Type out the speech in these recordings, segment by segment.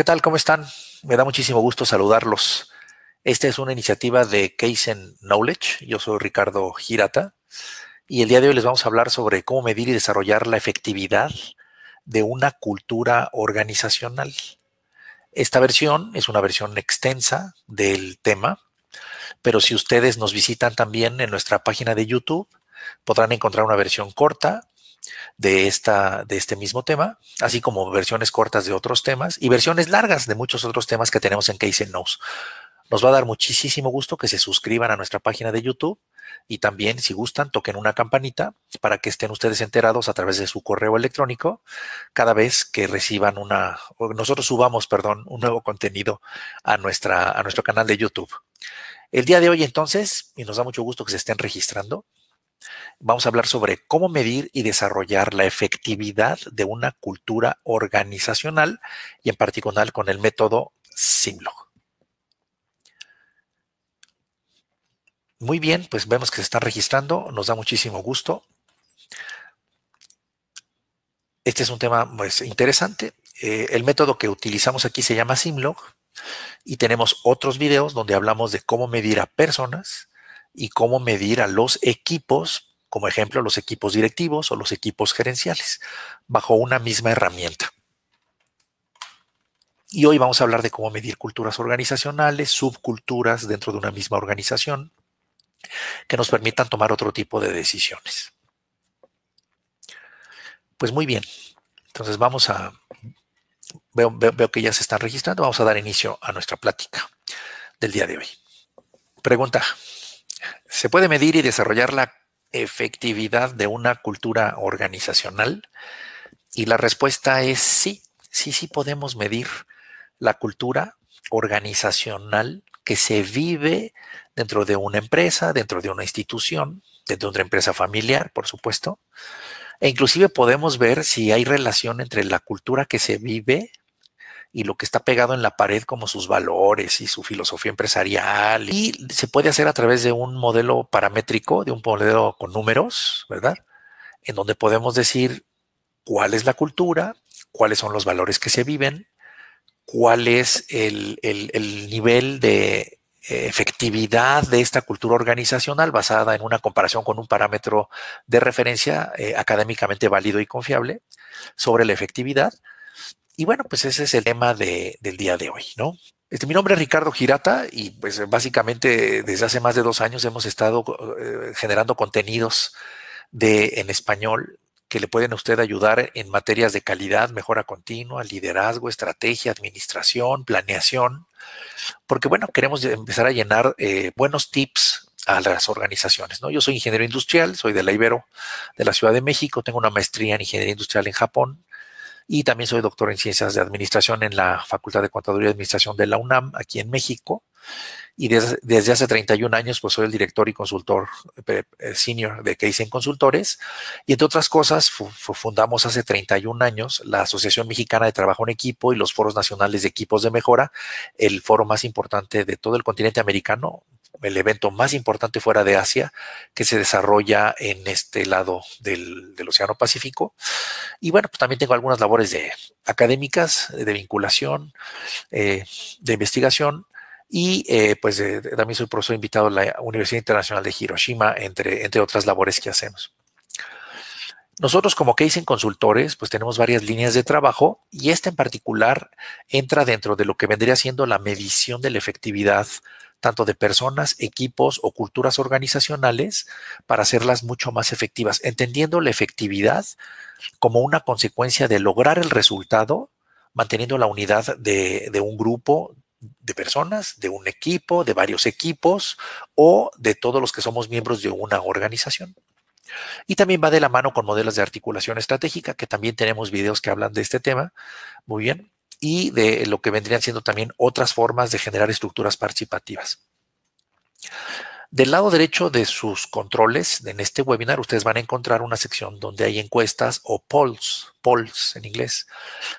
¿Qué tal? ¿Cómo están? Me da muchísimo gusto saludarlos. Esta es una iniciativa de Case and Knowledge. Yo soy Ricardo Girata y el día de hoy les vamos a hablar sobre cómo medir y desarrollar la efectividad de una cultura organizacional. Esta versión es una versión extensa del tema, pero si ustedes nos visitan también en nuestra página de YouTube, podrán encontrar una versión corta de, esta, de este mismo tema, así como versiones cortas de otros temas y versiones largas de muchos otros temas que tenemos en Case Knows. Nos va a dar muchísimo gusto que se suscriban a nuestra página de YouTube y también, si gustan, toquen una campanita para que estén ustedes enterados a través de su correo electrónico cada vez que reciban una, o nosotros subamos, perdón, un nuevo contenido a, nuestra, a nuestro canal de YouTube. El día de hoy, entonces, y nos da mucho gusto que se estén registrando, Vamos a hablar sobre cómo medir y desarrollar la efectividad de una cultura organizacional y en particular con el método Simlog. Muy bien, pues vemos que se están registrando, nos da muchísimo gusto. Este es un tema pues, interesante. Eh, el método que utilizamos aquí se llama Simlog y tenemos otros videos donde hablamos de cómo medir a personas, y cómo medir a los equipos, como ejemplo los equipos directivos o los equipos gerenciales, bajo una misma herramienta. Y hoy vamos a hablar de cómo medir culturas organizacionales, subculturas dentro de una misma organización, que nos permitan tomar otro tipo de decisiones. Pues muy bien, entonces vamos a, veo, que ya se están registrando, vamos a dar inicio a nuestra plática del día de hoy. Pregunta se puede medir y desarrollar la efectividad de una cultura organizacional? Y la respuesta es sí, sí, sí podemos medir la cultura organizacional que se vive dentro de una empresa, dentro de una institución, dentro de una empresa familiar, por supuesto. E inclusive podemos ver si hay relación entre la cultura que se vive y lo que está pegado en la pared como sus valores y su filosofía empresarial. Y se puede hacer a través de un modelo paramétrico, de un modelo con números, ¿verdad? En donde podemos decir cuál es la cultura, cuáles son los valores que se viven, cuál es el, nivel de efectividad de esta cultura organizacional basada en una comparación con un parámetro de referencia eh, académicamente válido y confiable sobre la efectividad y bueno, pues ese es el tema del día de hoy, ¿no? Este, mi nombre es Ricardo Girata y pues básicamente desde hace más de dos años hemos estado eh, generando contenidos en español que le pueden a usted ayudar en materias de calidad, mejora continua, liderazgo, estrategia, administración, planeación, porque bueno, queremos empezar a llenar eh, buenos tips a las organizaciones. ¿no? Yo soy ingeniero industrial, soy de la Ibero, de la Ciudad de México, tengo una maestría en ingeniería industrial en Japón, y también soy doctor en ciencias de administración en la Facultad de Contaduría y Administración de la UNAM, aquí en México. Y desde, hace 31 años, pues soy el director y consultor eh, eh, senior de Case en Consultores. Y entre otras cosas, fundamos hace 31 años la Asociación Mexicana de Trabajo en Equipo y los foros nacionales de equipos de mejora, el foro más importante de todo el continente americano el evento más importante fuera de Asia que se desarrolla en este lado del, Océano Pacífico. Y bueno, pues también tengo algunas labores de académicas, de vinculación, eh, de investigación. Y eh, pues también soy profesor invitado a la Universidad Internacional de Hiroshima, entre, entre otras labores que hacemos. Nosotros como que dicen Consultores, pues tenemos varias líneas de trabajo y esta en particular entra dentro de lo que vendría siendo la medición de la efectividad tanto de personas, equipos o culturas organizacionales para hacerlas mucho más efectivas, entendiendo la efectividad como una consecuencia de lograr el resultado, manteniendo la unidad de, un grupo de personas, de un equipo, de varios equipos o de todos los que somos miembros de una organización. Y también va de la mano con modelos de articulación estratégica, que también tenemos videos que hablan de este tema. Muy bien y de lo que vendrían siendo también otras formas de generar estructuras participativas. Del lado derecho de sus controles, en este webinar, ustedes van a encontrar una sección donde hay encuestas o polls, polls en inglés,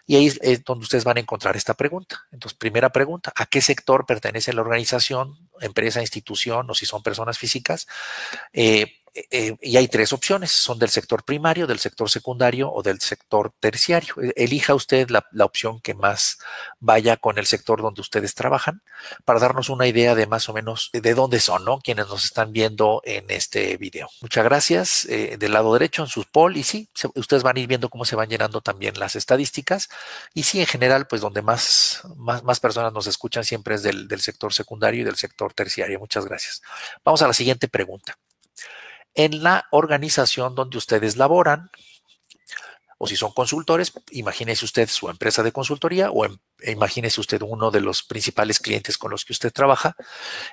y ahí es donde ustedes van a encontrar esta pregunta. Entonces, primera pregunta, ¿a qué sector pertenece la organización, empresa, institución o si son personas físicas? Eh, eh, eh, y hay tres opciones, son del sector primario, del sector secundario o del sector terciario. E-, elija usted la, opción que más vaya con el sector donde ustedes trabajan para darnos una idea de más o menos de dónde son, ¿no? Quienes nos están viendo en este video. Muchas gracias. Eh, del lado derecho en sus poll y sí, ustedes van a ir viendo cómo se van llenando también las estadísticas y sí, en general, pues donde más, más, más personas nos escuchan siempre es del, del sector secundario y del sector terciario. Muchas gracias. Vamos a la siguiente pregunta en la organización donde ustedes laboran. O si son consultores, imagínese usted su empresa de consultoría o em, imagínese usted uno de los principales clientes con los que usted trabaja.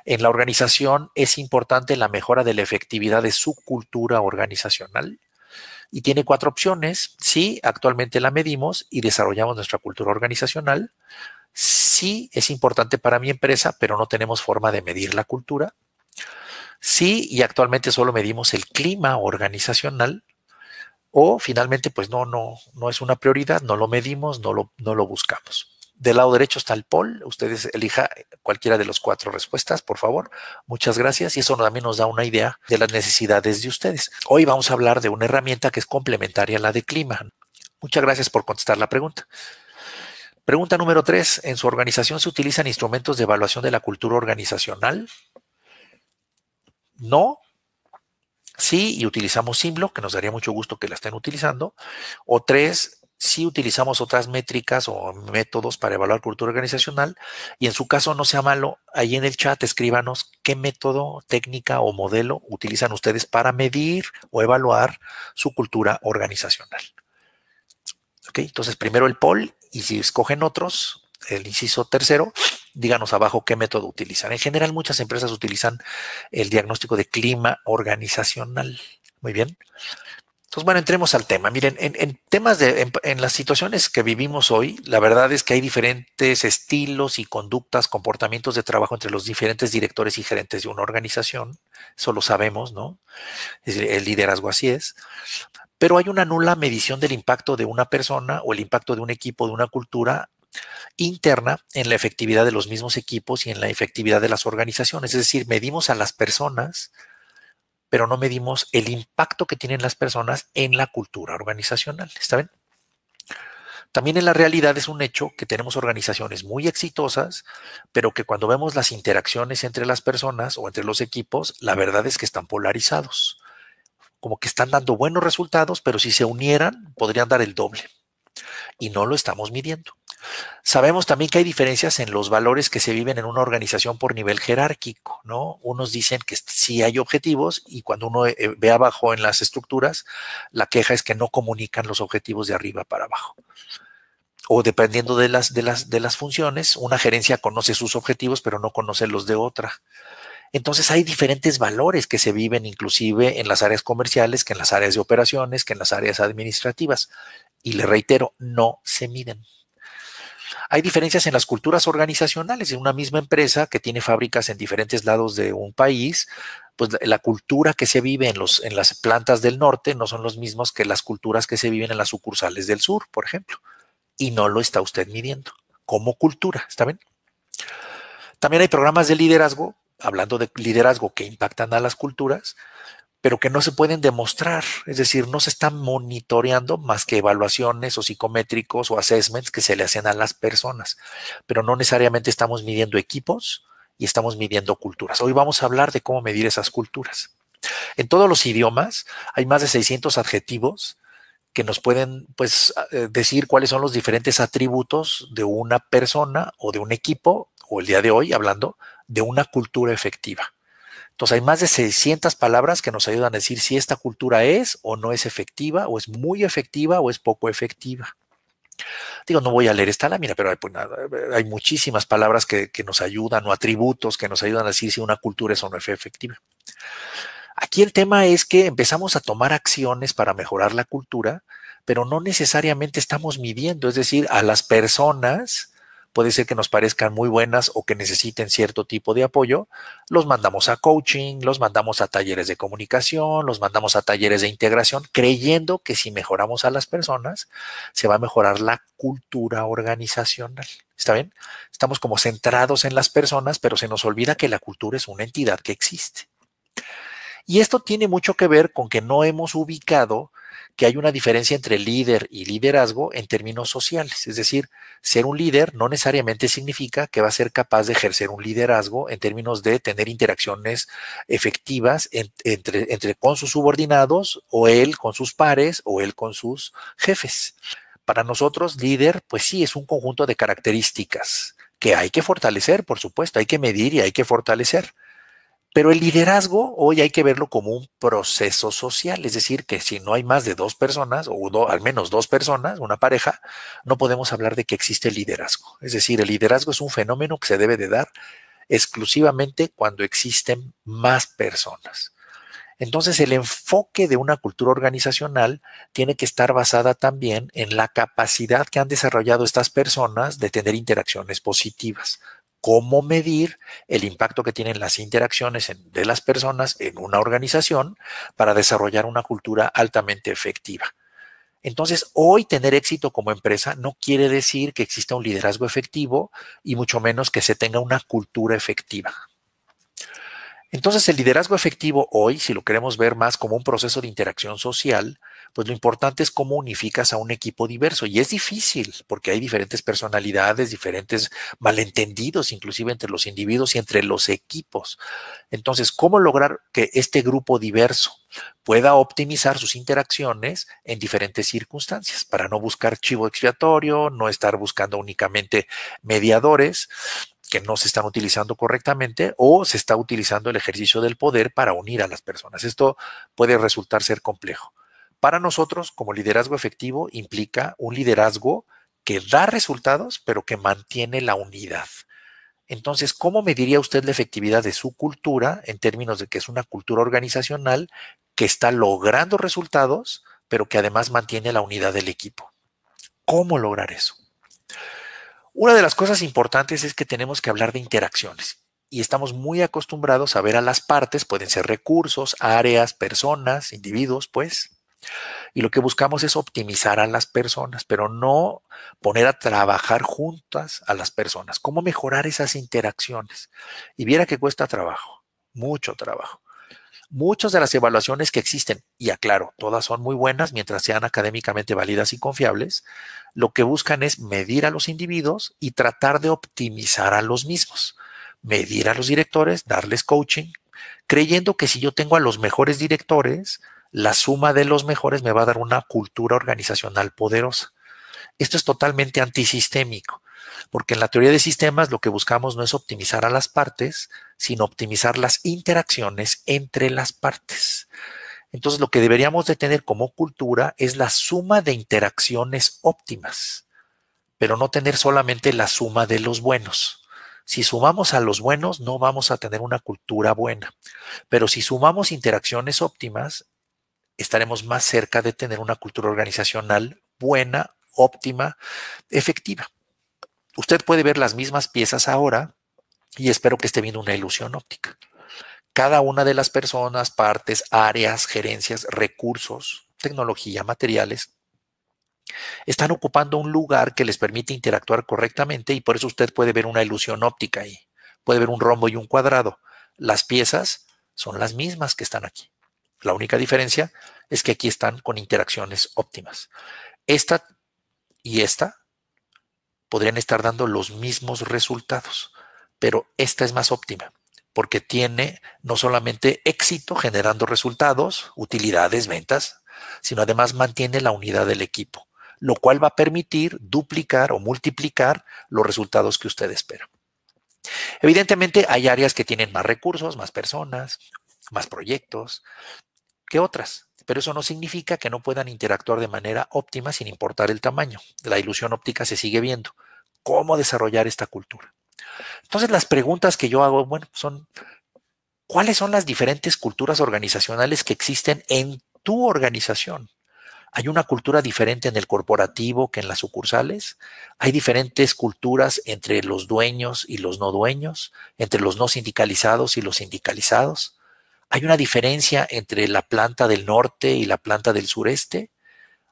En la organización es importante la mejora de la efectividad de su cultura organizacional y tiene cuatro opciones. Si sí, actualmente la medimos y desarrollamos nuestra cultura organizacional. Si sí, es importante para mi empresa, pero no tenemos forma de medir la cultura. Sí, y actualmente solo medimos el clima organizacional o finalmente pues no, no, no es una prioridad, no lo medimos, no lo, no lo buscamos. Del lado derecho está el poll, ustedes elija eh, cualquiera de las cuatro respuestas, por favor. Muchas gracias y eso también nos da una idea de las necesidades de ustedes. Hoy vamos a hablar de una herramienta que es complementaria a la de clima. Muchas gracias por contestar la pregunta. Pregunta número tres, ¿en su organización se utilizan instrumentos de evaluación de la cultura organizacional? no, sí, y utilizamos símbolos, que nos daría mucho gusto que la estén utilizando. O tres, sí utilizamos otras métricas o métodos para evaluar cultura organizacional. Y en su caso, no sea malo, ahí en el chat escríbanos qué método, técnica o modelo utilizan ustedes para medir o evaluar su cultura organizacional. ¿Ok? Entonces, primero el poll y si escogen otros, el inciso tercero, díganos abajo qué método utilizan. En general, muchas empresas utilizan el diagnóstico de clima organizacional. Muy bien. Entonces, bueno, entremos al tema. Miren, en, temas de, en, las situaciones que vivimos hoy, la verdad es que hay diferentes estilos y conductas, comportamientos de trabajo entre los diferentes directores y gerentes de una organización. Eso lo sabemos, ¿no? Es el liderazgo así es. Pero hay una nula medición del impacto de una persona o el impacto de un equipo, de una cultura interna en la efectividad de los mismos equipos y en la efectividad de las organizaciones. Es decir, medimos a las personas, pero no medimos el impacto que tienen las personas en la cultura organizacional. ¿Está bien? También en la realidad es un hecho que tenemos organizaciones muy exitosas, pero que cuando vemos las interacciones entre las personas o entre los equipos, la verdad es que están polarizados. Como que están dando buenos resultados, pero si se unieran podrían dar el doble. Y no lo estamos midiendo. Sabemos también que hay diferencias en los valores que se viven en una organización por nivel jerárquico, ¿no? Unos dicen que sí hay objetivos y cuando uno eh, ve abajo en las estructuras, la queja es que no comunican los objetivos de arriba para abajo. O dependiendo de las, de las, de las funciones, una gerencia conoce sus objetivos pero no conoce los de otra. Entonces hay diferentes valores que se viven inclusive en las áreas comerciales, que en las áreas de operaciones, que en las áreas administrativas. Y le reitero, no se miden. Hay diferencias en las culturas organizacionales. En una misma empresa que tiene fábricas en diferentes lados de un país, pues la cultura que se vive en, los, en las plantas del norte no son los mismos que las culturas que se viven en las sucursales del sur, por ejemplo. Y no lo está usted midiendo como cultura, ¿está bien? También hay programas de liderazgo, hablando de liderazgo que impactan a las culturas, pero que no se pueden demostrar, es decir, no se están monitoreando más que evaluaciones o psicométricos o assessments que se le hacen a las personas, pero no necesariamente estamos midiendo equipos y estamos midiendo culturas. Hoy vamos a hablar de cómo medir esas culturas. En todos los idiomas hay más de 600 adjetivos que nos pueden pues eh, decir cuáles son los diferentes atributos de una persona o de un equipo o el día de hoy hablando de una cultura efectiva. Entonces hay más de 600 palabras que nos ayudan a decir si esta cultura es o no es efectiva, o es muy efectiva o es poco efectiva. Digo, no voy a leer esta lámina, pero pues, hay, muchísimas palabras que, que, nos ayudan o atributos que nos ayudan a decir si una cultura es o no es efectiva. Aquí el tema es que empezamos a tomar acciones para mejorar la cultura, pero no necesariamente estamos midiendo, es decir, a las personas puede ser que nos parezcan muy buenas o que necesiten cierto tipo de apoyo, los mandamos a coaching, los mandamos a talleres de comunicación, los mandamos a talleres de integración, creyendo que si mejoramos a las personas, se va a mejorar la cultura organizacional. ¿Está bien? Estamos como centrados en las personas, pero se nos olvida que la cultura es una entidad que existe. Y esto tiene mucho que ver con que no hemos ubicado que hay una diferencia entre líder y liderazgo en términos sociales. Es decir, ser un líder no necesariamente significa que va a ser capaz de ejercer un liderazgo en términos de tener interacciones efectivas entre con sus subordinados o él con sus pares o él con sus jefes. Para nosotros, líder, pues sí, es un conjunto de características que hay que fortalecer, por supuesto, hay que medir y hay que fortalecer. Pero el liderazgo hoy hay que verlo como un proceso social, es decir, que si no hay más de dos personas, o al menos dos personas, una pareja, no podemos hablar de que existe liderazgo. Es decir, el liderazgo es un fenómeno que se debe de dar exclusivamente cuando existen más personas. Entonces, el enfoque de una cultura organizacional tiene que estar basada también en la capacidad que han desarrollado estas personas de tener interacciones positivas cómo medir el impacto que tienen las interacciones de las personas en una organización para desarrollar una cultura altamente efectiva. Entonces, hoy tener éxito como empresa no quiere decir que exista un liderazgo efectivo y mucho menos que se tenga una cultura efectiva. Entonces, el liderazgo efectivo hoy, si lo queremos ver más como un proceso de interacción social, pues lo importante es cómo unificas a un equipo diverso. Y es difícil porque hay diferentes personalidades, diferentes malentendidos, inclusive entre los individuos y entre los equipos. Entonces, ¿cómo lograr que este grupo diverso pueda optimizar sus interacciones en diferentes circunstancias para no buscar chivo expiatorio, no estar buscando únicamente mediadores? que no se están utilizando correctamente o se está utilizando el ejercicio del poder para unir a las personas. Esto puede resultar ser complejo. Para nosotros, como liderazgo efectivo, implica un liderazgo que da resultados, pero que mantiene la unidad. Entonces, ¿cómo mediría usted la efectividad de su cultura en términos de que es una cultura organizacional que está logrando resultados, pero que además mantiene la unidad del equipo? ¿Cómo lograr eso? Una de las cosas importantes es que tenemos que hablar de interacciones y estamos muy acostumbrados a ver a las partes, pueden ser recursos, áreas, personas, individuos, pues, y lo que buscamos es optimizar a las personas, pero no poner a trabajar juntas a las personas. ¿Cómo mejorar esas interacciones? Y viera que cuesta trabajo, mucho trabajo. Muchas de las evaluaciones que existen, y aclaro, todas son muy buenas mientras sean académicamente válidas y confiables, lo que buscan es medir a los individuos y tratar de optimizar a los mismos. Medir a los directores, darles coaching, creyendo que si yo tengo a los mejores directores, la suma de los mejores me va a dar una cultura organizacional poderosa. Esto es totalmente antisistémico, porque en la teoría de sistemas lo que buscamos no es optimizar a las partes, sino optimizar las interacciones entre las partes. Entonces lo que deberíamos de tener como cultura es la suma de interacciones óptimas, pero no tener solamente la suma de los buenos. Si sumamos a los buenos, no vamos a tener una cultura buena. Pero si sumamos interacciones óptimas, estaremos más cerca de tener una cultura organizacional buena, óptima, efectiva. Usted puede ver las mismas piezas ahora y espero que esté viendo una ilusión óptica. Cada una de las personas, partes, áreas, gerencias, recursos, tecnología, materiales, están ocupando un lugar que les permite interactuar correctamente y por eso usted puede ver una ilusión óptica ahí. Puede ver un rombo y un cuadrado. Las piezas son las mismas que están aquí. La única diferencia es que aquí están con interacciones óptimas. Esta y esta podrían estar dando los mismos resultados, pero esta es más óptima porque tiene no solamente éxito generando resultados, utilidades, ventas, sino además mantiene la unidad del equipo, lo cual va a permitir duplicar o multiplicar los resultados que usted espera. Evidentemente hay áreas que tienen más recursos, más personas, más proyectos, que otras, pero eso no significa que no puedan interactuar de manera óptima sin importar el tamaño. La ilusión óptica se sigue viendo. ¿Cómo desarrollar esta cultura? Entonces las preguntas que yo hago, bueno, son, ¿cuáles son las diferentes culturas organizacionales que existen en tu organización? ¿Hay una cultura diferente en el corporativo que en las sucursales? ¿Hay diferentes culturas entre los dueños y los no dueños? ¿Entre los no sindicalizados y los sindicalizados? ¿Hay una diferencia entre la planta del norte y la planta del sureste?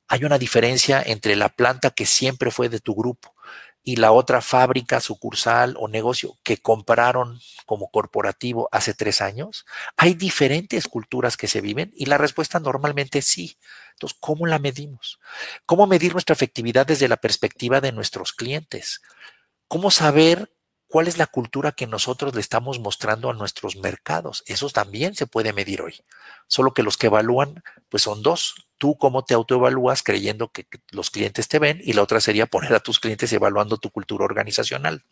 ¿Hay una diferencia entre la planta que siempre fue de tu grupo y la otra fábrica, sucursal o negocio que compraron como corporativo hace tres años? ¿Hay diferentes culturas que se viven? Y la respuesta normalmente es sí. Entonces, ¿cómo la medimos? ¿Cómo medir nuestra efectividad desde la perspectiva de nuestros clientes? ¿Cómo saber ¿Cuál es la cultura que nosotros le estamos mostrando a nuestros mercados? Eso también se puede medir hoy. Solo que los que evalúan, pues son dos. Tú cómo te autoevalúas creyendo que los clientes te ven y la otra sería poner a tus clientes evaluando tu cultura organizacional.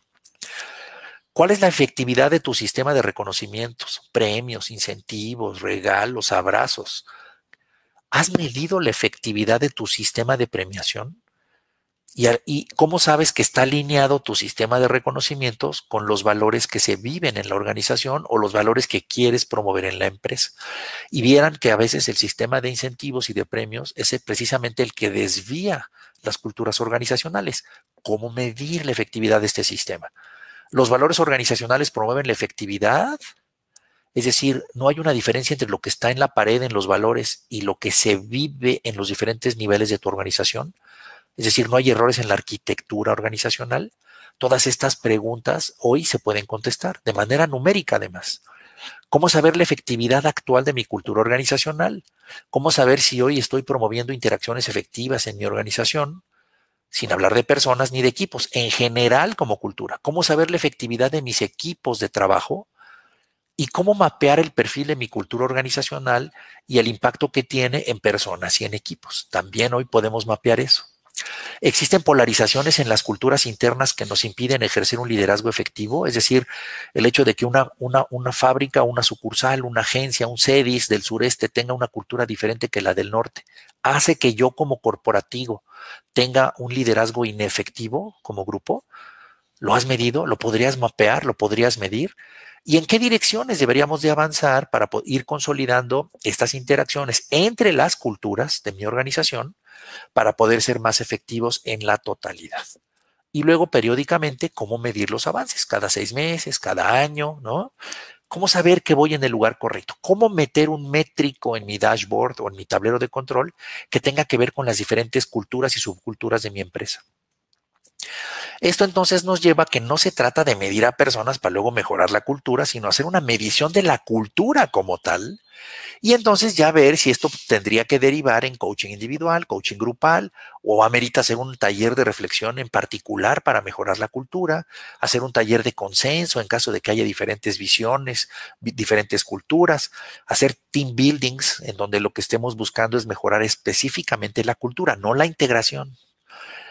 ¿Cuál es la efectividad de tu sistema de reconocimientos, premios, incentivos, regalos, abrazos? ¿Has medido la efectividad de tu sistema de premiación? Y, cómo sabes que está alineado tu sistema de reconocimientos con los valores que se viven en la organización o los valores que quieres promover en la empresa. Y vieran que a veces el sistema de incentivos y de premios es precisamente el que desvía las culturas organizacionales. ¿Cómo medir la efectividad de este sistema? Los valores organizacionales promueven la efectividad. Es decir, no hay una diferencia entre lo que está en la pared en los valores y lo que se vive en los diferentes niveles de tu organización es decir, no hay errores en la arquitectura organizacional. Todas estas preguntas hoy se pueden contestar de manera numérica, además. ¿Cómo saber la efectividad actual de mi cultura organizacional? ¿Cómo saber si hoy estoy promoviendo interacciones efectivas en mi organización? Sin hablar de personas ni de equipos, en general como cultura. ¿Cómo saber la efectividad de mis equipos de trabajo? ¿Y cómo mapear el perfil de mi cultura organizacional y el impacto que tiene en personas y en equipos? También hoy podemos mapear eso. Existen polarizaciones en las culturas internas que nos impiden ejercer un liderazgo efectivo, es decir, el hecho de que una, fábrica, una sucursal, una agencia, un CEDIS del sureste tenga una cultura diferente que la del norte, hace que yo como corporativo tenga un liderazgo inefectivo como grupo. ¿Lo has medido? ¿Lo podrías mapear? ¿Lo podrías medir? y en qué direcciones deberíamos de avanzar para ir consolidando estas interacciones entre las culturas de mi organización para poder ser más efectivos en la totalidad. Y luego periódicamente, cómo medir los avances, cada seis meses, cada año, ¿no? ¿Cómo saber que voy en el lugar correcto? ¿Cómo meter un métrico en mi dashboard o en mi tablero de control que tenga que ver con las diferentes culturas y subculturas de mi empresa? Esto entonces nos lleva a que no se trata de medir a personas para luego mejorar la cultura, sino hacer una medición de la cultura como tal. Y entonces ya ver si esto tendría que derivar en coaching individual, coaching grupal, o amerita hacer un taller de reflexión en particular para mejorar la cultura, hacer un taller de consenso en caso de que haya diferentes visiones, diferentes culturas, hacer team buildings en donde lo que estemos buscando es mejorar específicamente la cultura, no la integración,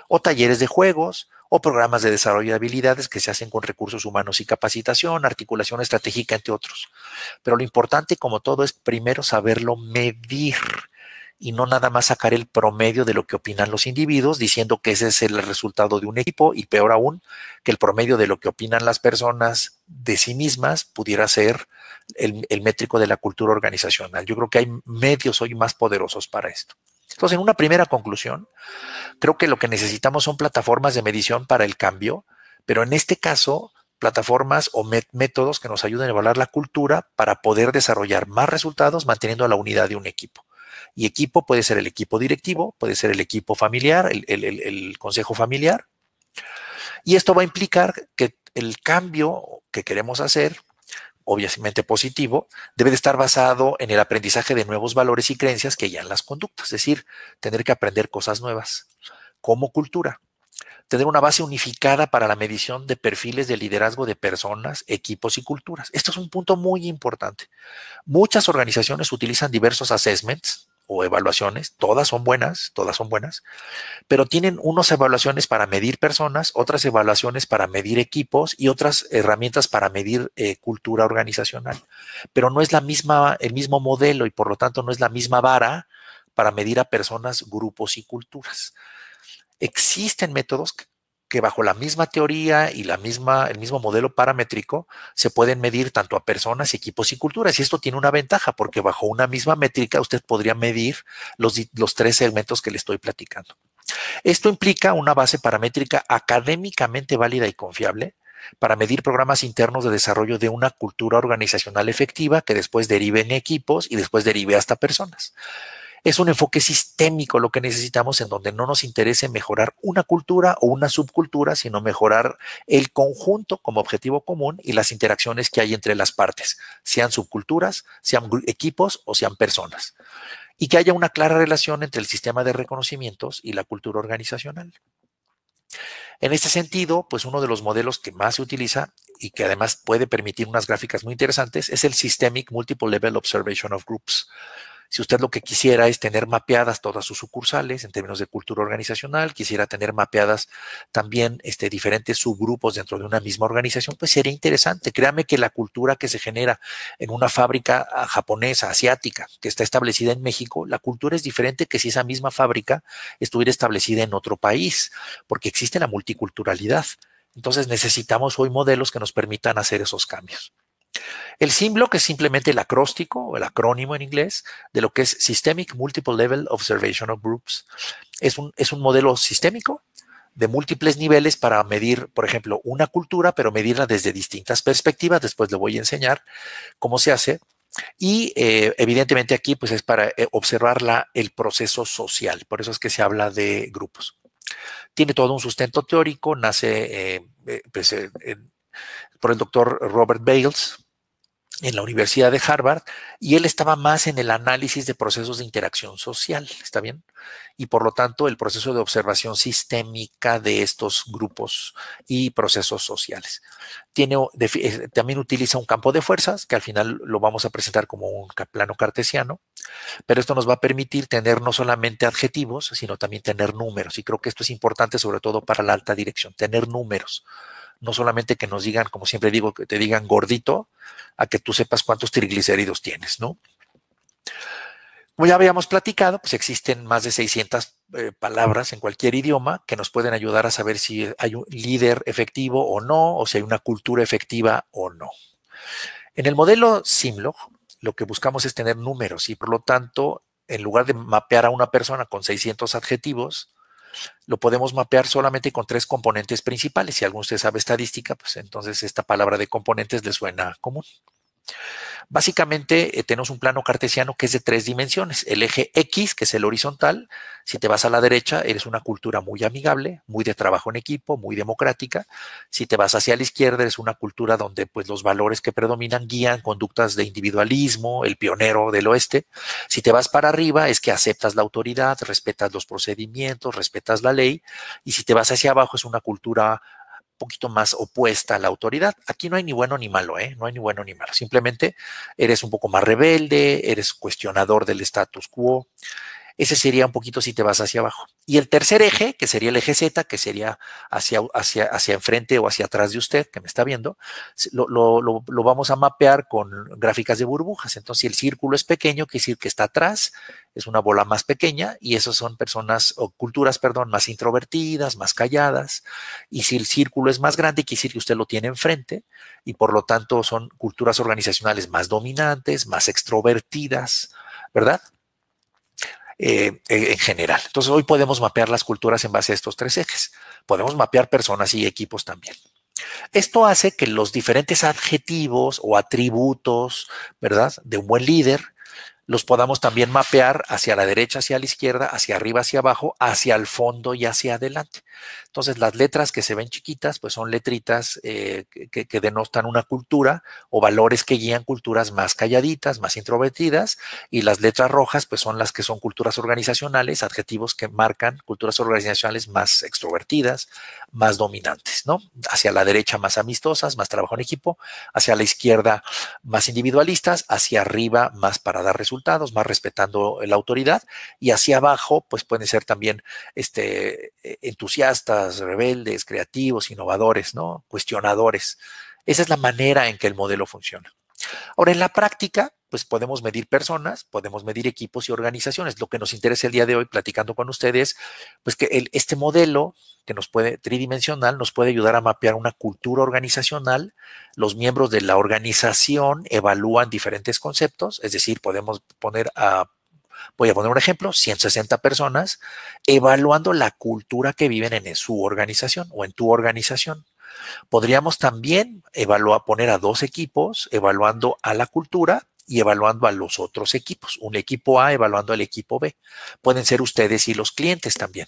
o talleres de juegos, o programas de desarrollo de habilidades que se hacen con recursos humanos y capacitación, articulación estratégica, entre otros. Pero lo importante, como todo, es primero saberlo medir y no nada más sacar el promedio de lo que opinan los individuos, diciendo que ese es el resultado de un equipo y peor aún, que el promedio de lo que opinan las personas de sí mismas pudiera ser el, métrico de la cultura organizacional. Yo creo que hay medios hoy más poderosos para esto. Entonces, en una primera conclusión, creo que lo que necesitamos son plataformas de medición para el cambio, pero en este caso, plataformas o métodos que nos ayuden a evaluar la cultura para poder desarrollar más resultados manteniendo la unidad de un equipo. Y equipo puede ser el equipo directivo, puede ser el equipo familiar, el, consejo familiar. Y esto va a implicar que el cambio que queremos hacer obviamente positivo, debe de estar basado en el aprendizaje de nuevos valores y creencias que en las conductas, es decir, tener que aprender cosas nuevas como cultura. Tener una base unificada para la medición de perfiles de liderazgo de personas, equipos y culturas. Esto es un punto muy importante. Muchas organizaciones utilizan diversos assessments, o evaluaciones, todas son buenas, todas son buenas, pero tienen unas evaluaciones para medir personas, otras evaluaciones para medir equipos y otras herramientas para medir eh, cultura organizacional. Pero no es la misma, el mismo modelo y por lo tanto no es la misma vara para medir a personas, grupos y culturas. Existen métodos que que bajo la misma teoría y la misma, el mismo modelo paramétrico se pueden medir tanto a personas, equipos y culturas. Y esto tiene una ventaja porque bajo una misma métrica usted podría medir los, los tres elementos que le estoy platicando. Esto implica una base paramétrica académicamente válida y confiable para medir programas internos de desarrollo de una cultura organizacional efectiva que después derive en equipos y después derive hasta personas. Es un enfoque sistémico lo que necesitamos en donde no nos interese mejorar una cultura o una subcultura, sino mejorar el conjunto como objetivo común y las interacciones que hay entre las partes, sean subculturas, sean equipos o sean personas. Y que haya una clara relación entre el sistema de reconocimientos y la cultura organizacional. En este sentido, pues uno de los modelos que más se utiliza y que además puede permitir unas gráficas muy interesantes es el Systemic Multiple Level Observation of Groups. Si usted lo que quisiera es tener mapeadas todas sus sucursales en términos de cultura organizacional, quisiera tener mapeadas también este, diferentes subgrupos dentro de una misma organización, pues sería interesante. Créame que la cultura que se genera en una fábrica ah, japonesa, asiática, que está establecida en México, la cultura es diferente que si esa misma fábrica estuviera establecida en otro país, porque existe la multiculturalidad. Entonces necesitamos hoy modelos que nos permitan hacer esos cambios. El símbolo que es simplemente el acróstico o el acrónimo en inglés de lo que es Systemic Multiple Level Observational Groups. Es un, es un modelo sistémico de múltiples niveles para medir, por ejemplo, una cultura, pero medirla desde distintas perspectivas. Después le voy a enseñar cómo se hace. Y eh, evidentemente aquí pues es para eh, observar el proceso social, por eso es que se habla de grupos. Tiene todo un sustento teórico, nace eh, pues, por el doctor Robert Bales, en la Universidad de Harvard y él estaba más en el análisis de procesos de interacción social, ¿está bien? Y por lo tanto el proceso de observación sistémica de estos grupos y procesos sociales. Tiene, eh, también utiliza un campo de fuerzas que al final lo vamos a presentar como un plano cartesiano, pero esto nos va a permitir tener no solamente adjetivos, sino también tener números. Y creo que esto es importante sobre todo para la alta dirección, tener números no solamente que nos digan, como siempre digo, que te digan gordito, a que tú sepas cuántos triglicéridos tienes, ¿no? Como ya habíamos platicado, pues existen más de 600 eh, palabras en cualquier idioma que nos pueden ayudar a saber si hay un líder efectivo o no, o si hay una cultura efectiva o no. En el modelo Simlog, lo que buscamos es tener números y por lo tanto, en lugar de mapear a una persona con 600 adjetivos, lo podemos mapear solamente con tres componentes principales. Si alguno de sabe estadística, pues entonces esta palabra de componentes le suena común. Básicamente eh, tenemos un plano cartesiano que es de tres dimensiones. El eje X, que es el horizontal, si te vas a la derecha, eres una cultura muy amigable, muy de trabajo en equipo, muy democrática. Si te vas hacia la izquierda, eres una cultura donde pues, los valores que predominan guían conductas de individualismo, el pionero del oeste. Si te vas para arriba, es que aceptas la autoridad, respetas los procedimientos, respetas la ley. Y si te vas hacia abajo, es una cultura poquito más opuesta a la autoridad. Aquí no hay ni bueno ni malo, ¿eh? No hay ni bueno ni malo. Simplemente eres un poco más rebelde, eres cuestionador del status quo, ese sería un poquito si te vas hacia abajo. Y el tercer eje, que sería el eje Z, que sería hacia, hacia, hacia enfrente o hacia atrás de usted, que me está viendo, lo, lo, lo, lo vamos a mapear con gráficas de burbujas. Entonces, si el círculo es pequeño, quiere decir que está atrás, es una bola más pequeña y esas son personas o culturas, perdón, más introvertidas, más calladas. Y si el círculo es más grande, quiere decir que usted lo tiene enfrente y por lo tanto son culturas organizacionales más dominantes, más extrovertidas, ¿verdad? Eh, en general. Entonces hoy podemos mapear las culturas en base a estos tres ejes. Podemos mapear personas y equipos también. Esto hace que los diferentes adjetivos o atributos, ¿verdad?, de un buen líder, los podamos también mapear hacia la derecha, hacia la izquierda, hacia arriba, hacia abajo, hacia el fondo y hacia adelante. Entonces, las letras que se ven chiquitas, pues son letritas eh, que, denotan una cultura o valores que guían culturas más calladitas, más introvertidas, y las letras rojas, pues son las que son culturas organizacionales, adjetivos que marcan culturas organizacionales más extrovertidas, más dominantes, ¿no? Hacia la derecha más amistosas, más trabajo en equipo, hacia la izquierda más individualistas, hacia arriba más para dar resultados, más respetando la autoridad, y hacia abajo, pues pueden ser también este, e-, entusiastas, rebeldes, creativos, innovadores, ¿no? Cuestionadores. Esa es la manera en que el modelo funciona. Ahora, en la práctica, pues podemos medir personas, podemos medir equipos y organizaciones. Lo que nos interesa el día de hoy platicando con ustedes, pues que este modelo que nos puede, tridimensional, nos puede ayudar a mapear una cultura organizacional. Los miembros de la organización evalúan diferentes conceptos, es decir, podemos poner a voy a poner un ejemplo, 160 personas, evaluando la cultura que viven en e-, su organización o en tu organización. Podríamos también evaluar, poner a dos equipos evaluando a la cultura y evaluando a los otros equipos. Un equipo A evaluando al equipo B. Pueden ser ustedes y los clientes también.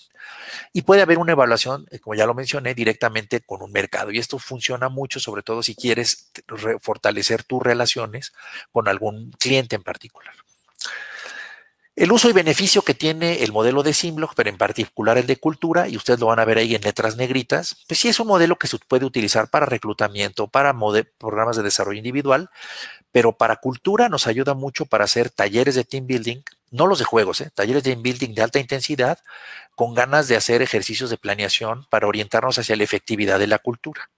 Y puede haber una evaluación, eh, como ya lo mencioné, directamente con un mercado. Y esto funciona mucho, sobre todo si quieres fortalecer tus relaciones con algún cliente en particular. El uso y beneficio que tiene el modelo de Simblock, pero en particular el de cultura, y ustedes lo van a ver ahí en letras negritas, pues sí es un modelo que se puede utilizar para reclutamiento, para programas de desarrollo individual, pero para cultura nos ayuda mucho para hacer talleres de team building, no los de juegos, ¿eh? talleres de team building de alta intensidad, con ganas de hacer ejercicios de planeación para orientarnos hacia la efectividad de la cultura.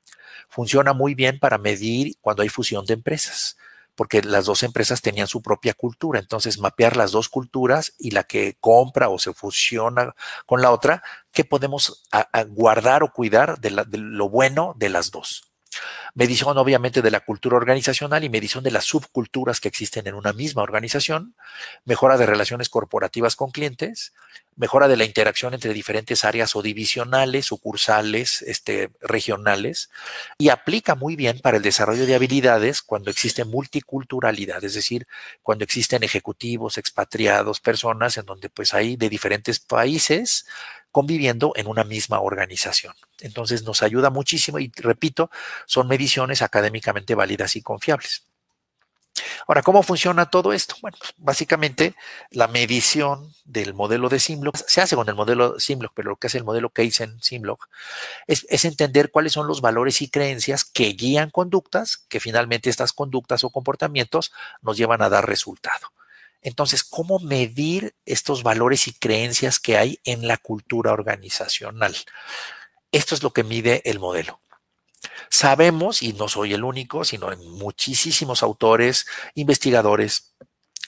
Funciona muy bien para medir cuando hay fusión de empresas porque las dos empresas tenían su propia cultura. Entonces, mapear las dos culturas y la que compra o se fusiona con la otra, ¿qué podemos guardar o cuidar de, de lo bueno de las dos? medición obviamente de la cultura organizacional y medición de las subculturas que existen en una misma organización, mejora de relaciones corporativas con clientes, mejora de la interacción entre diferentes áreas o divisionales, sucursales, este, regionales, y aplica muy bien para el desarrollo de habilidades cuando existe multiculturalidad, es decir, cuando existen ejecutivos, expatriados, personas en donde pues hay de diferentes países, conviviendo en una misma organización. Entonces nos ayuda muchísimo y repito, son mediciones académicamente válidas y confiables. Ahora, ¿cómo funciona todo esto? Bueno, pues, básicamente la medición del modelo de Simlog se hace con el modelo Simlog, pero lo que hace el modelo Keysen-Simlog es, es, entender cuáles son los valores y creencias que guían conductas, que finalmente estas conductas o comportamientos nos llevan a dar resultado. Entonces, ¿cómo medir estos valores y creencias que hay en la cultura organizacional? Esto es lo que mide el modelo. Sabemos, y no soy el único, sino muchísimos autores, investigadores,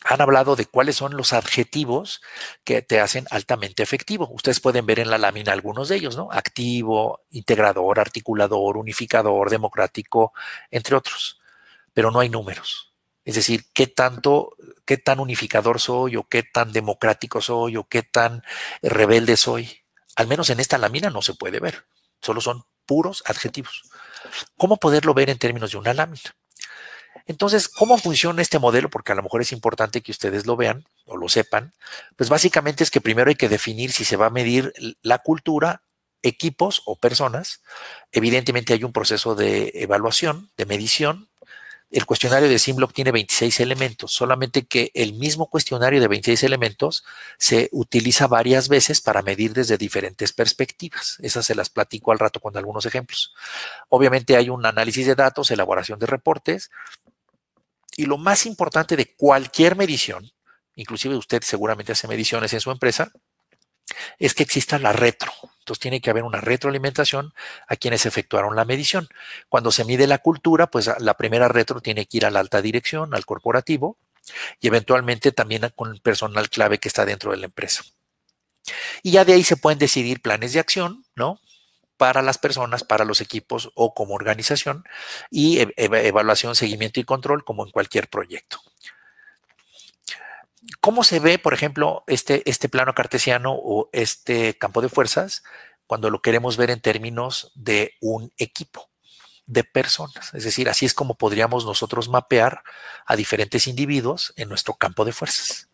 han hablado de cuáles son los adjetivos que te hacen altamente efectivo. Ustedes pueden ver en la lámina algunos de ellos, ¿no? Activo, integrador, articulador, unificador, democrático, entre otros. Pero no hay números. Es decir, qué tanto, qué tan unificador soy o qué tan democrático soy o qué tan rebelde soy. Al menos en esta lámina no se puede ver. Solo son puros adjetivos. ¿Cómo poderlo ver en términos de una lámina? Entonces, ¿cómo funciona este modelo? Porque a lo mejor es importante que ustedes lo vean o lo sepan. Pues básicamente es que primero hay que definir si se va a medir la cultura, equipos o personas. Evidentemente hay un proceso de evaluación, de medición, el cuestionario de SimBlock tiene 26 elementos, solamente que el mismo cuestionario de 26 elementos se utiliza varias veces para medir desde diferentes perspectivas. Esas se las platico al rato con algunos ejemplos. Obviamente hay un análisis de datos, elaboración de reportes, y lo más importante de cualquier medición, inclusive usted seguramente hace mediciones en su empresa, es que exista la retro tiene que haber una retroalimentación a quienes efectuaron la medición. Cuando se mide la cultura, pues ah, la primera retro tiene que ir a la alta dirección, al corporativo y eventualmente también con el personal clave que está dentro de la empresa. Y ya de ahí se pueden decidir planes de acción, ¿no? Para las personas, para los equipos o como organización y e, evaluación, seguimiento y control como en cualquier proyecto. ¿Cómo se ve, por ejemplo, este, este plano cartesiano o este campo de fuerzas cuando lo queremos ver en términos de un equipo? de personas. Es decir, así es como podríamos nosotros mapear a diferentes individuos en nuestro campo de fuerzas.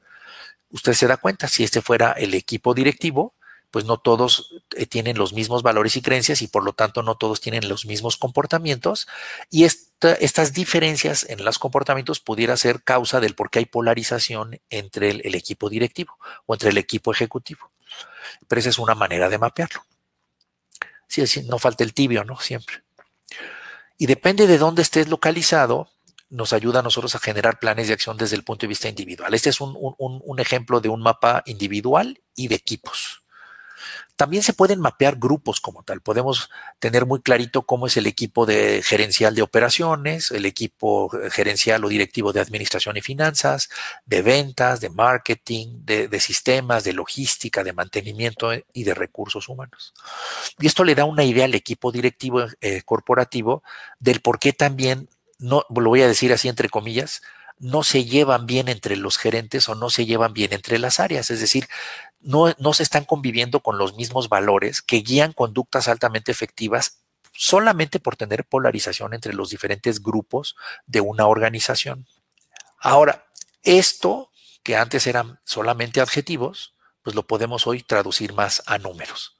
Usted se da cuenta, si este fuera el equipo directivo, pues no todos eh, tienen los mismos valores y creencias y por lo tanto no todos tienen los mismos comportamientos y es estas diferencias en los comportamientos pudiera ser causa del por qué hay polarización entre el, equipo directivo o entre el equipo ejecutivo. Pero esa es una manera de mapearlo. no falta el tibio, ¿no? Siempre. Y depende de dónde estés localizado, nos ayuda a nosotros a generar planes de acción desde el punto de vista individual. Este es un ejemplo de un mapa individual y de equipos. También se pueden mapear grupos como tal. Podemos tener muy clarito cómo es el equipo de gerencial de operaciones, el equipo gerencial o directivo de administración y finanzas, de ventas, de marketing, de, sistemas, de logística, de mantenimiento y de recursos humanos. Y esto le da una idea al equipo directivo eh, corporativo del por qué también, no, lo voy a decir así entre comillas, no se llevan bien entre los gerentes o no se llevan bien entre las áreas. Es decir, no, se están conviviendo con los mismos valores que guían conductas altamente efectivas solamente por tener polarización entre los diferentes grupos de una organización. Ahora, esto que antes eran solamente adjetivos, pues lo podemos hoy traducir más a números.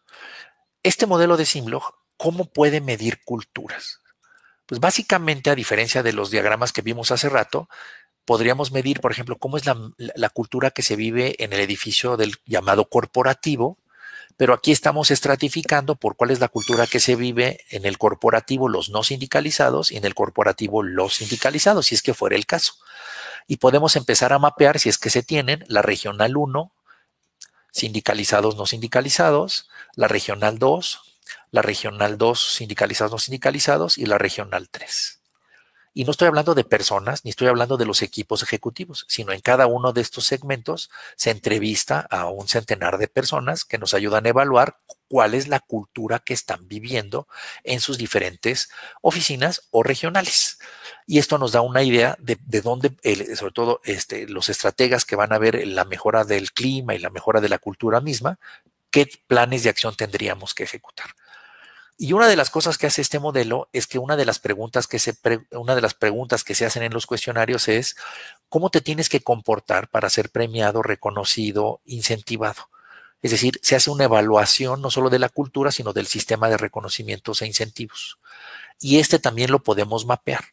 Este modelo de Simlog, ¿cómo puede medir culturas? Pues básicamente, a diferencia de los diagramas que vimos hace rato, podríamos medir, por ejemplo, cómo es la, cultura que se vive en el edificio del llamado corporativo, pero aquí estamos estratificando por cuál es la cultura que se vive en el corporativo los no sindicalizados y en el corporativo los sindicalizados, si es que fuera el caso. Y podemos empezar a mapear, si es que se tienen, la regional 1, sindicalizados, no sindicalizados, la regional 2, la regional 2, sindicalizados, no sindicalizados y la regional 3. Y no estoy hablando de personas, ni estoy hablando de los equipos ejecutivos, sino en cada uno de estos segmentos se entrevista a un centenar de personas que nos ayudan a evaluar cuál es la cultura que están viviendo en sus diferentes oficinas o regionales. Y esto nos da una idea de, dónde, eh, sobre todo este, los estrategas que van a ver la mejora del clima y la mejora de la cultura misma, qué planes de acción tendríamos que ejecutar. Y una de las cosas que hace este modelo es que una de las preguntas que se, una de las preguntas que se hacen en los cuestionarios es cómo te tienes que comportar para ser premiado, reconocido, incentivado. Es decir, se hace una evaluación no solo de la cultura, sino del sistema de reconocimientos e incentivos. Y este también lo podemos mapear.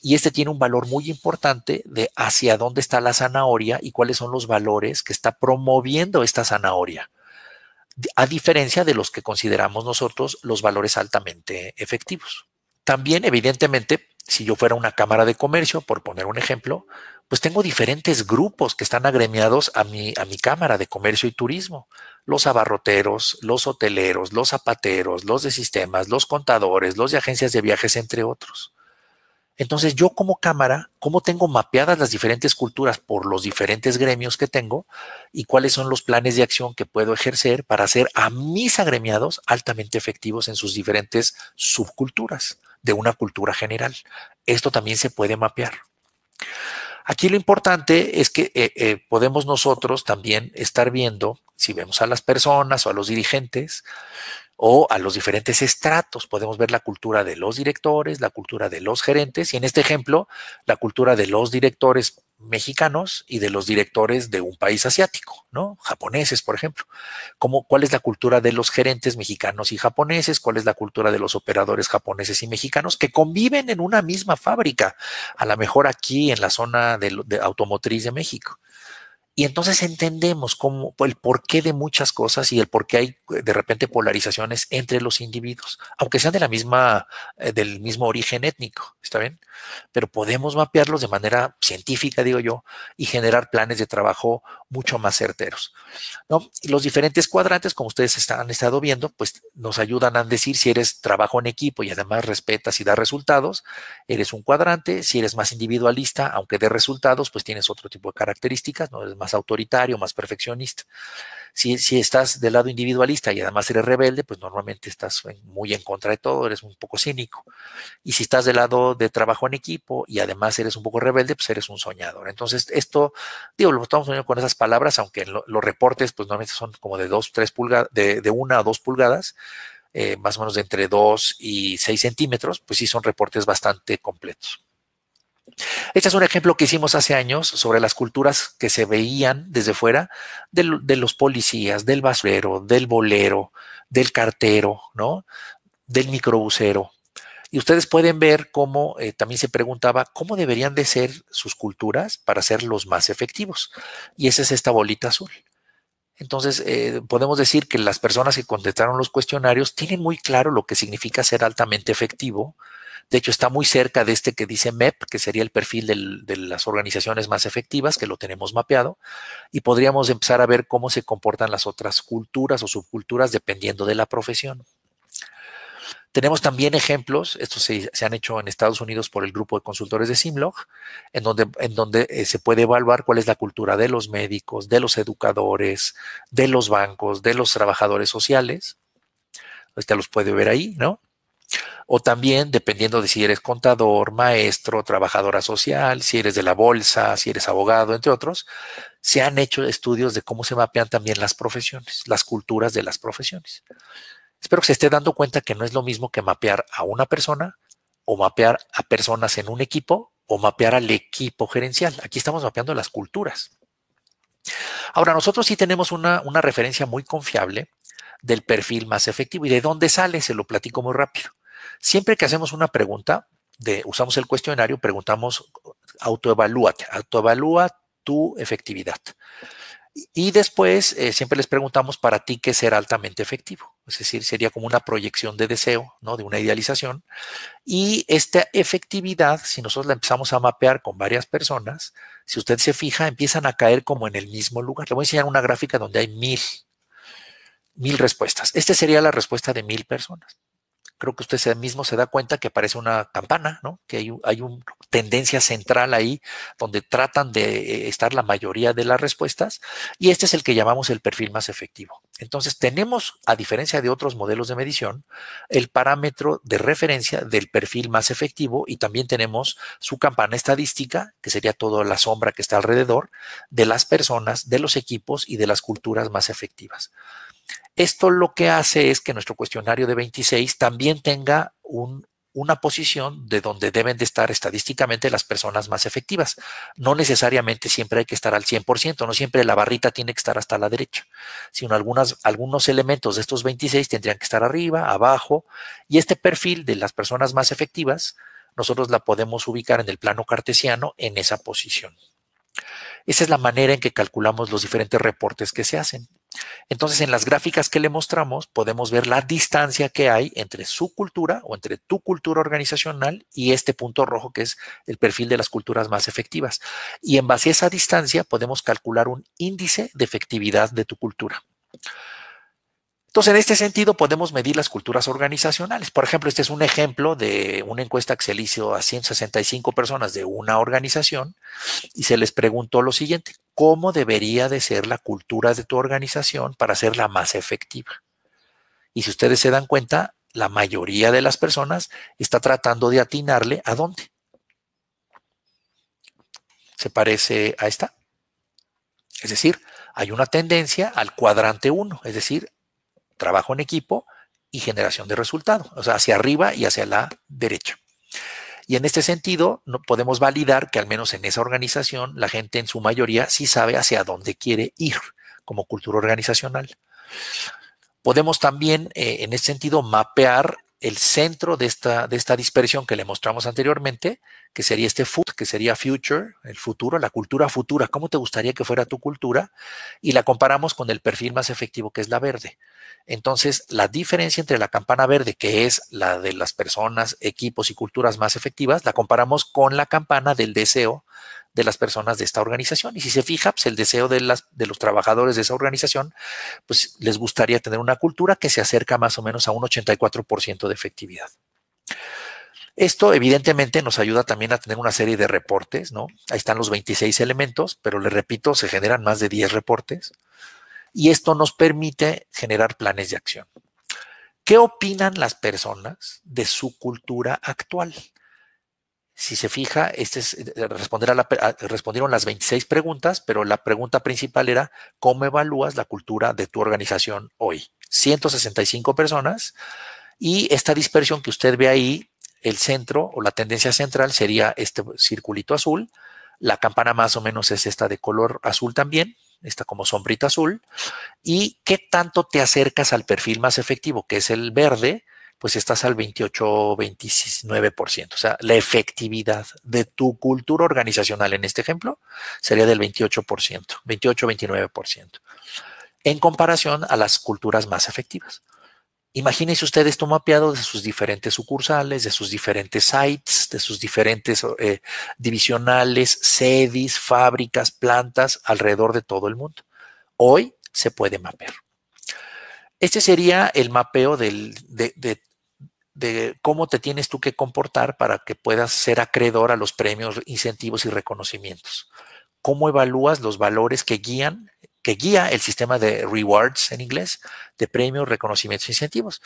Y este tiene un valor muy importante de hacia dónde está la zanahoria y cuáles son los valores que está promoviendo esta zanahoria a diferencia de los que consideramos nosotros los valores altamente efectivos. También, evidentemente, si yo fuera una cámara de comercio, por poner un ejemplo, pues tengo diferentes grupos que están agremiados a mi, a mi cámara de comercio y turismo. Los abarroteros, los hoteleros, los zapateros, los de sistemas, los contadores, los de agencias de viajes, entre otros. Entonces yo como cámara, ¿cómo tengo mapeadas las diferentes culturas por los diferentes gremios que tengo y cuáles son los planes de acción que puedo ejercer para hacer a mis agremiados altamente efectivos en sus diferentes subculturas de una cultura general? Esto también se puede mapear. Aquí lo importante es que eh, eh, podemos nosotros también estar viendo, si vemos a las personas o a los dirigentes, o a los diferentes estratos. Podemos ver la cultura de los directores, la cultura de los gerentes y en este ejemplo, la cultura de los directores mexicanos y de los directores de un país asiático, ¿no? Japoneses, por ejemplo. ¿Cuál es la cultura de los gerentes mexicanos y japoneses? ¿Cuál es la cultura de los operadores japoneses y mexicanos que conviven en una misma fábrica? A lo mejor aquí en la zona de automotriz de México. Y entonces entendemos cómo, el porqué de muchas cosas y el por qué hay eh, de repente polarizaciones entre los individuos, aunque sean de la misma, eh, del mismo origen étnico, ¿está bien? Pero podemos mapearlos de manera científica, digo yo, y generar planes de trabajo mucho más certeros. los diferentes cuadrantes, como ustedes han estado viendo, pues nos ayudan a decir si eres trabajo en equipo y además respetas y da resultados, eres un cuadrante, si eres más individualista, aunque dé resultados, pues tienes otro tipo de características, no más autoritario, más perfeccionista. Si, estás del lado individualista y además eres rebelde, pues normalmente estás muy en contra de todo, eres un poco cínico. Y si estás del lado de trabajo en equipo y además eres un poco rebelde, pues eres un soñador. Entonces, esto, digo, lo estamos soñando con esas palabras, aunque los reportes, pues normalmente son como de dos, tres pulgadas, de, una a dos pulgadas, eh, más o menos de entre dos y seis centímetros, pues sí son reportes bastante completos. Este es un ejemplo que hicimos hace años sobre las culturas que se veían desde fuera de, los policías, del basurero, del bolero, del cartero, ¿no? Del microbusero. Y ustedes pueden ver cómo eh, también se preguntaba cómo deberían de ser sus culturas para ser los más efectivos. Y esa es esta bolita azul. Entonces, eh, podemos decir que las personas que contestaron los cuestionarios tienen muy claro lo que significa ser altamente efectivo de hecho, está muy cerca de este que dice MEP, que sería el perfil de las organizaciones más efectivas, que lo tenemos mapeado, y podríamos empezar a ver cómo se comportan las otras culturas o subculturas dependiendo de la profesión. Tenemos también ejemplos, estos se, han hecho en Estados Unidos por el grupo de consultores de Simlog, en donde, eh, se puede evaluar cuál es la cultura de los médicos, de los educadores, de los bancos, de los trabajadores sociales. Usted los puede ver ahí, ¿no? O también, dependiendo de si eres contador, maestro, trabajadora social, si eres de la bolsa, si eres abogado, entre otros, se han hecho estudios de cómo se mapean también las profesiones, las culturas de las profesiones. Espero que se esté dando cuenta que no es lo mismo que mapear a una persona o mapear a personas en un equipo o mapear al equipo gerencial. Aquí estamos mapeando las culturas. Ahora, nosotros sí tenemos una, una referencia muy confiable del perfil más efectivo y de dónde sale, se lo platico muy rápido. Siempre que hacemos una pregunta, de, usamos el cuestionario, preguntamos autoevalúate, autoevalúa tu efectividad. Y después eh, siempre les preguntamos para ti qué ser altamente efectivo. Es decir, sería como una proyección de deseo, ¿no? De una idealización. Y esta efectividad, si nosotros la empezamos a mapear con varias personas, si usted se fija, empiezan a caer como en el mismo lugar. Le voy a enseñar una gráfica donde hay mil, mil respuestas. Esta sería la respuesta de mil personas creo que usted mismo se da cuenta que aparece una campana, ¿no? Que hay, hay una tendencia central ahí donde tratan de eh, estar la mayoría de las respuestas y este es el que llamamos el perfil más efectivo. Entonces tenemos, a diferencia de otros modelos de medición, el parámetro de referencia del perfil más efectivo y también tenemos su campana estadística, que sería toda la sombra que está alrededor, de las personas, de los equipos y de las culturas más efectivas. Esto lo que hace es que nuestro cuestionario de 26 también tenga una posición de donde deben de estar estadísticamente las personas más efectivas. No necesariamente siempre hay que estar al 100%, no siempre la barrita tiene que estar hasta la derecha, sino algunos elementos de estos 26 tendrían que estar arriba, abajo, y este perfil de las personas más efectivas, nosotros la podemos ubicar en el plano cartesiano en esa posición. Esa es la manera en que calculamos los diferentes reportes que se hacen. Entonces, en las gráficas que le mostramos, podemos ver la distancia que hay entre su cultura o entre tu cultura organizacional y este punto rojo que es el perfil de las culturas más efectivas. Y en base a esa distancia, podemos calcular un índice de efectividad de tu cultura. Entonces, en este sentido, podemos medir las culturas organizacionales. Por ejemplo, este es un ejemplo de una encuesta que se hizo a 165 personas de una organización y se les preguntó lo siguiente, ¿cómo debería de ser la cultura de tu organización para hacerla más efectiva? Y si ustedes se dan cuenta, la mayoría de las personas está tratando de atinarle a dónde. Se parece a esta. Es decir, hay una tendencia al cuadrante 1, es decir, trabajo en equipo y generación de resultado, o sea, hacia arriba y hacia la derecha. Y en este sentido, no podemos validar que al menos en esa organización la gente en su mayoría sí sabe hacia dónde quiere ir como cultura organizacional. Podemos también, eh, en ese sentido, mapear el centro de esta, de esta dispersión que le mostramos anteriormente, que sería este food, que sería future, el futuro, la cultura futura, cómo te gustaría que fuera tu cultura, y la comparamos con el perfil más efectivo que es la verde. Entonces, la diferencia entre la campana verde, que es la de las personas, equipos y culturas más efectivas, la comparamos con la campana del deseo, de las personas de esta organización. Y si se fija, pues el deseo de, las, de los trabajadores de esa organización, pues les gustaría tener una cultura que se acerca más o menos a un 84% de efectividad. Esto evidentemente nos ayuda también a tener una serie de reportes, ¿no? Ahí están los 26 elementos, pero les repito, se generan más de 10 reportes y esto nos permite generar planes de acción. ¿Qué opinan las personas de su cultura actual? si se fija, este eh, eh, la, respondieron las 26 preguntas, pero la pregunta principal era, ¿cómo evalúas la cultura de tu organización hoy? 165 personas y esta dispersión que usted ve ahí, el centro o la tendencia central sería este circulito azul, la campana más o menos es esta de color azul también, está como sombrita azul, y qué tanto te acercas al perfil más efectivo, que es el verde, pues estás al 28 29%. O sea, la efectividad de tu cultura organizacional en este ejemplo sería del 28%, 28 29%, en comparación a las culturas más efectivas. Imagínense ustedes tu mapeado de sus diferentes sucursales, de sus diferentes sites, de sus diferentes eh, divisionales, sedis, fábricas, plantas alrededor de todo el mundo. Hoy se puede mapear. Este sería el mapeo del, de, de cómo te tienes tú que comportar para que puedas ser acreedor a los premios, incentivos y reconocimientos. ¿Cómo evalúas los valores que guían, que guía el sistema de rewards en inglés, de premios, reconocimientos e incentivos?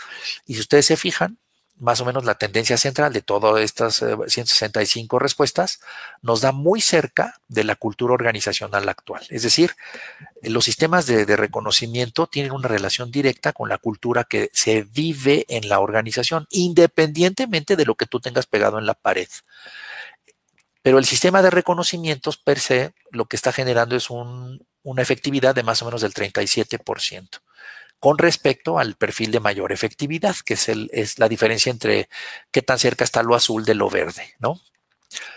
Y si ustedes se fijan, más o menos la tendencia central de todas estas 165 eh, respuestas, nos da muy cerca de la cultura organizacional actual. Es decir, eh, los sistemas de, reconocimiento tienen una relación directa con la cultura que se vive en la organización, independientemente de lo que tú tengas pegado en la pared. Pero el sistema de reconocimientos per se lo que está generando es una efectividad de más o menos del 37% con respecto al perfil de mayor efectividad, que es, es la diferencia entre qué tan cerca está lo azul de lo verde, ¿no?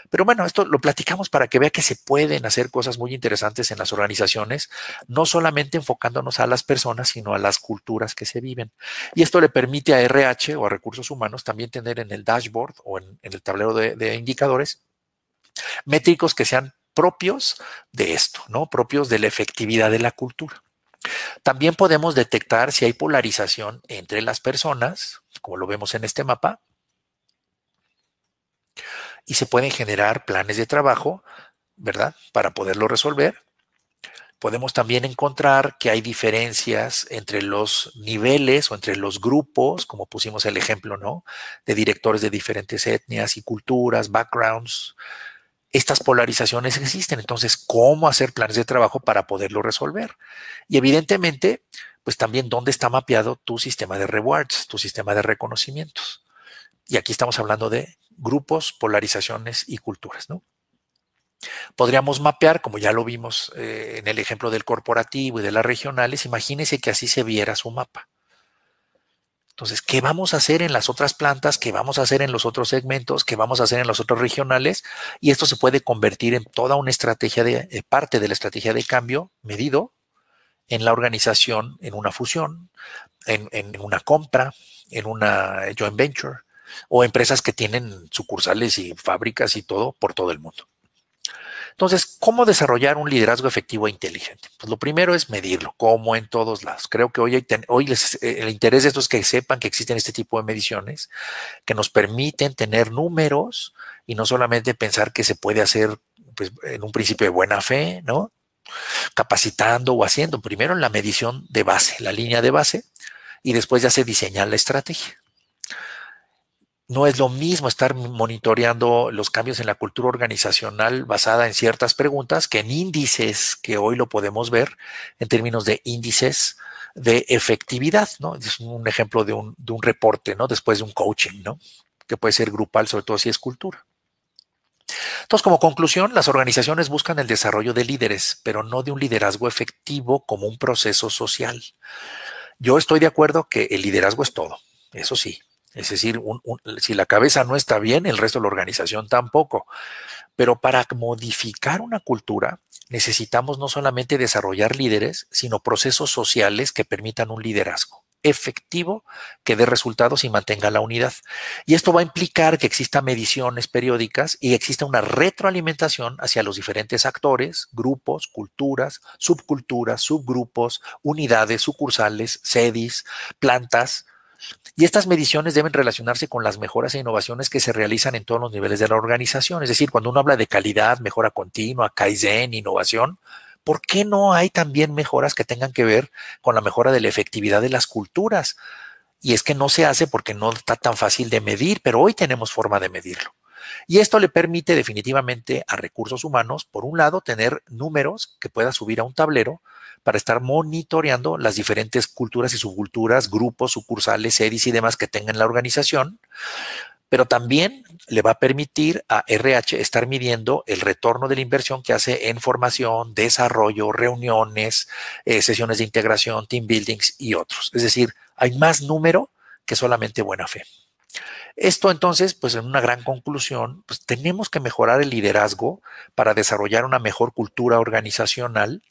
Pero bueno, esto lo platicamos para que vea que se pueden hacer cosas muy interesantes en las organizaciones, no solamente enfocándonos a las personas, sino a las culturas que se viven. Y esto le permite a RH o a recursos humanos también tener en el dashboard o en, el tablero de, de indicadores métricos que sean propios de esto, ¿no? Propios de la efectividad de la cultura. También podemos detectar si hay polarización entre las personas, como lo vemos en este mapa, y se pueden generar planes de trabajo, ¿verdad? Para poderlo resolver. Podemos también encontrar que hay diferencias entre los niveles o entre los grupos, como pusimos el ejemplo, ¿no? De directores de diferentes etnias y culturas, backgrounds, estas polarizaciones existen. Entonces, ¿cómo hacer planes de trabajo para poderlo resolver? Y evidentemente, pues también dónde está mapeado tu sistema de rewards, tu sistema de reconocimientos. Y aquí estamos hablando de grupos, polarizaciones y culturas, ¿no? Podríamos mapear, como ya lo vimos eh, en el ejemplo del corporativo y de las regionales, imagínense que así se viera su mapa. Entonces, ¿qué vamos a hacer en las otras plantas? ¿Qué vamos a hacer en los otros segmentos? ¿Qué vamos a hacer en los otros regionales? Y esto se puede convertir en toda una estrategia de eh, parte de la estrategia de cambio medido en la organización, en una fusión, en una compra, en una eh, joint venture o empresas que tienen sucursales y fábricas y todo por todo el mundo. Entonces, ¿cómo desarrollar un liderazgo efectivo e inteligente? Pues lo primero es medirlo, como en todos lados. Creo que hoy, hoy eh, el interés de estos es que sepan que existen este tipo de mediciones que nos permiten tener números y no solamente pensar que se puede hacer pues, en un principio de buena fe, ¿no? Capacitando o haciendo primero la medición de base, la línea de base, y después ya se diseña la estrategia no es lo mismo estar monitoreando los cambios en la cultura organizacional basada en ciertas preguntas que en índices, que hoy lo podemos ver en términos de índices de efectividad, ¿no? Es un ejemplo de un, reporte, ¿no? Después de un coaching, ¿no? Que puede ser grupal, sobre todo si es cultura. Entonces, como conclusión, las organizaciones buscan el desarrollo de líderes, pero no de un liderazgo efectivo como un proceso social. Yo estoy de acuerdo que el liderazgo es todo, eso sí, es decir, si la cabeza no está bien, el resto de la organización tampoco. Pero para modificar una cultura necesitamos no solamente desarrollar líderes, sino procesos sociales que permitan un liderazgo efectivo que dé resultados y mantenga la unidad. Y esto va a implicar que existan mediciones periódicas y exista una retroalimentación hacia los diferentes actores, grupos, culturas, subculturas, subgrupos, unidades, sucursales, sedis, plantas, y estas mediciones deben relacionarse con las mejoras e innovaciones que se realizan en todos los niveles de la organización. Es decir, cuando uno habla de calidad, mejora continua, Kaizen, innovación, ¿por qué no hay también mejoras que tengan que ver con la mejora de la efectividad de las culturas? Y es que no se hace porque no está tan fácil de medir, pero hoy tenemos forma de medirlo. Y esto le permite definitivamente a recursos humanos, por un lado, tener números que pueda subir a un tablero para estar monitoreando las diferentes culturas y subculturas, grupos, sucursales, series y demás que tenga en la organización, pero también le va a permitir a RH estar midiendo el retorno de la inversión que hace en formación, desarrollo, reuniones, eh, sesiones de integración, team buildings y otros. Es decir, hay más número que solamente buena fe. Esto entonces, pues en una gran conclusión, pues tenemos que mejorar el liderazgo para desarrollar una mejor cultura organizacional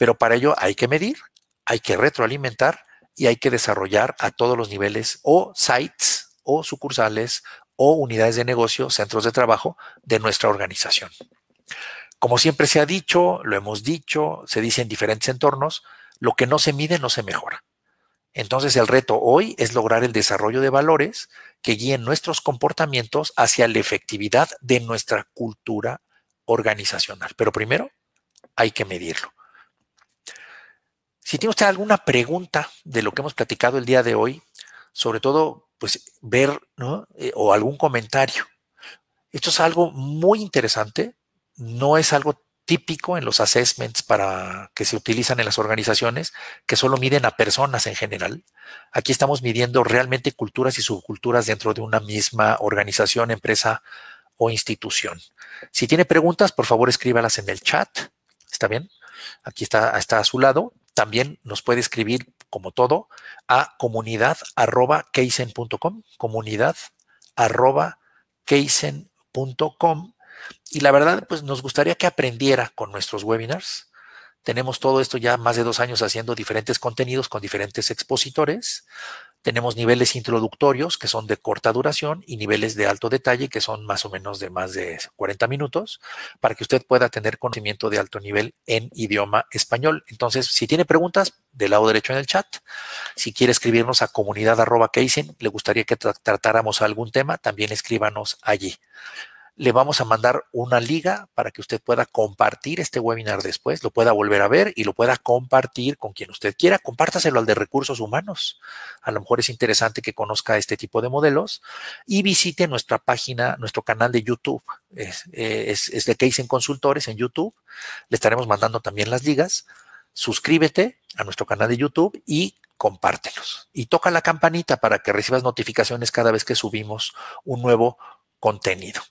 pero para ello hay que medir, hay que retroalimentar y hay que desarrollar a todos los niveles o sites o sucursales o unidades de negocio, centros de trabajo de nuestra organización. Como siempre se ha dicho, lo hemos dicho, se dice en diferentes entornos, lo que no se mide no se mejora. Entonces el reto hoy es lograr el desarrollo de valores que guíen nuestros comportamientos hacia la efectividad de nuestra cultura organizacional. Pero primero hay que medirlo. Si tiene usted alguna pregunta de lo que hemos platicado el día de hoy, sobre todo, pues ver, eh, o algún comentario. Esto es algo muy interesante, no es algo típico en los assessments para que se utilizan en las organizaciones, que solo miden a personas en general. Aquí estamos midiendo realmente culturas y subculturas dentro de una misma organización, empresa o institución. Si tiene preguntas, por favor escríbalas en el chat. ¿Está bien? Aquí está, está a su lado también nos puede escribir, como todo, a comunidad arroba Y la verdad, pues nos gustaría que aprendiera con nuestros webinars. Tenemos todo esto ya más de dos años haciendo diferentes contenidos con diferentes expositores. Tenemos niveles introductorios que son de corta duración y niveles de alto detalle que son más o menos de más de 40 minutos para que usted pueda tener conocimiento de alto nivel en idioma español. Entonces, si tiene preguntas, del lado derecho en el chat. Si quiere escribirnos a comunidad arroba le gustaría que tratáramos algún tema, también escríbanos allí le vamos a mandar una liga para que usted pueda compartir este webinar después, lo pueda volver a ver y lo pueda compartir con quien usted quiera. Compártaselo al de recursos humanos. A lo mejor es interesante que conozca este tipo de modelos y visite nuestra página, nuestro canal de YouTube. Es, de Case en Consultores en YouTube. Le estaremos mandando también las ligas. Suscríbete a nuestro canal de YouTube y compártelos. Y toca la campanita para que recibas notificaciones cada vez que subimos un nuevo contenido.